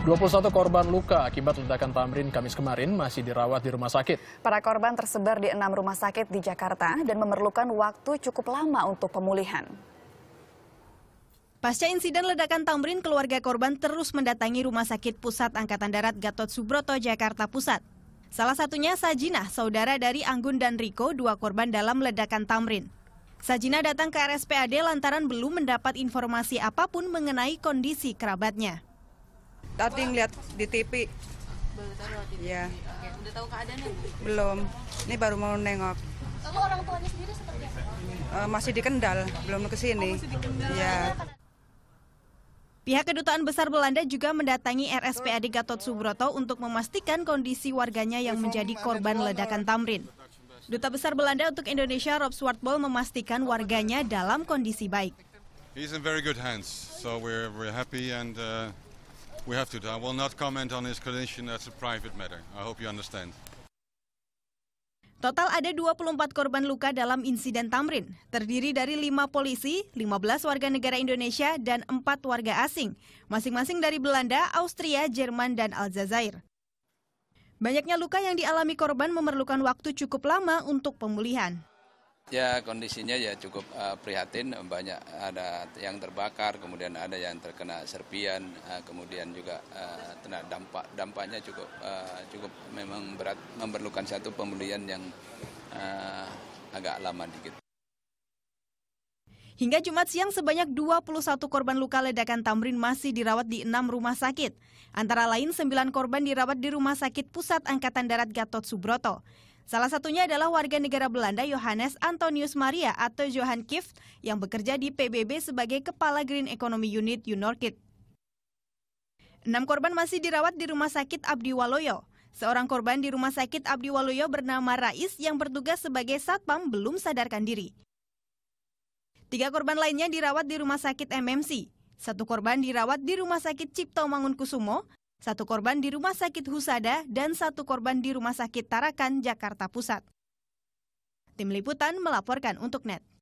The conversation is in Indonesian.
21 korban luka akibat ledakan Tamrin Kamis kemarin masih dirawat di rumah sakit. Para korban tersebar di enam rumah sakit di Jakarta dan memerlukan waktu cukup lama untuk pemulihan. Pasca insiden ledakan Tamrin, keluarga korban terus mendatangi Rumah Sakit Pusat Angkatan Darat Gatot Subroto, Jakarta Pusat. Salah satunya Sajinah, saudara dari Anggun dan Riko, dua korban dalam ledakan Tamrin. Sajina datang ke RSPAD lantaran belum mendapat informasi apapun mengenai kondisi kerabatnya tadi ngeliat di TV. Baru tahu di TV. Iya. Oke, udah tahu keadaannya? Belum. Ini baru mau nengok. Kamu orang tuanya sendiri seperti apa? Uh, masih di Kendal, belum ke sini. Oh, masih di Iya. Pihak Kedutaan Besar Belanda juga mendatangi RSPAD Gatot Subroto untuk memastikan kondisi warganya yang menjadi korban ledakan Tamrin. Duta Besar Belanda untuk Indonesia Rob Swartbol memastikan warganya dalam kondisi baik. He's in very good hands, so we're, we're happy and uh, We have to. I will not comment on his condition. That's a private matter. I hope you understand. Total ada 24 korban luka dalam insiden Tamrin, terdiri dari 5 polisi, 15 warga negara Indonesia, dan 4 warga asing, masing-masing dari Belanda, Austria, Jerman, dan Aljazair. Banyaknya luka yang dialami korban memerlukan waktu cukup lama untuk pemulihan. Ya kondisinya ya cukup uh, prihatin, banyak ada yang terbakar, kemudian ada yang terkena serpian, uh, kemudian juga uh, eh, terkena dampak dampaknya cukup uh, cukup memang berat, memerlukan satu pemulihan yang uh, agak lama dikit. Hingga Jumat siang sebanyak 21 korban luka ledakan Tamrin masih dirawat di enam rumah sakit. Antara lain 9 korban dirawat di Rumah Sakit Pusat Angkatan Darat Gatot Subroto. Salah satunya adalah warga negara Belanda Johannes Antonius Maria atau Johan Kift yang bekerja di PBB sebagai Kepala Green Economy Unit UNORKIT. Enam korban masih dirawat di Rumah Sakit Abdi Waloyo. Seorang korban di Rumah Sakit Abdi Waloyo bernama Rais yang bertugas sebagai satpam belum sadarkan diri. Tiga korban lainnya dirawat di Rumah Sakit MMC. Satu korban dirawat di Rumah Sakit Cipto Mangunkusumo satu korban di Rumah Sakit Husada, dan satu korban di Rumah Sakit Tarakan, Jakarta Pusat. Tim Liputan melaporkan untuk NET.